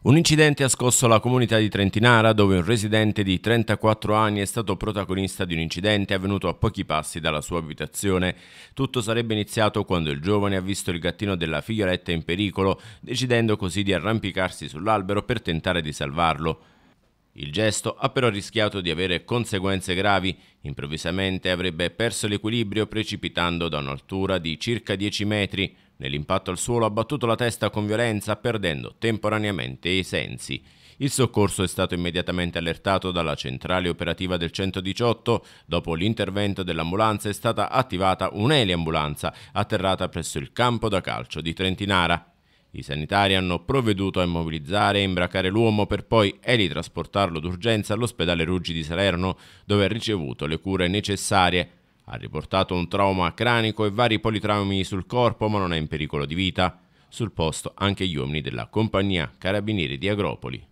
Un incidente ha scosso la comunità di Trentinara dove un residente di 34 anni è stato protagonista di un incidente avvenuto a pochi passi dalla sua abitazione. Tutto sarebbe iniziato quando il giovane ha visto il gattino della figlioletta in pericolo, decidendo così di arrampicarsi sull'albero per tentare di salvarlo. Il gesto ha però rischiato di avere conseguenze gravi. Improvvisamente avrebbe perso l'equilibrio precipitando da un'altura di circa 10 metri. Nell'impatto al suolo ha battuto la testa con violenza perdendo temporaneamente i sensi. Il soccorso è stato immediatamente allertato dalla centrale operativa del 118. Dopo l'intervento dell'ambulanza è stata attivata un'eliambulanza atterrata presso il campo da calcio di Trentinara. I sanitari hanno provveduto a immobilizzare e imbracare l'uomo per poi elitrasportarlo d'urgenza all'ospedale Ruggi di Salerno, dove ha ricevuto le cure necessarie. Ha riportato un trauma cranico e vari politraumi sul corpo, ma non è in pericolo di vita. Sul posto anche gli uomini della compagnia Carabinieri di Agropoli.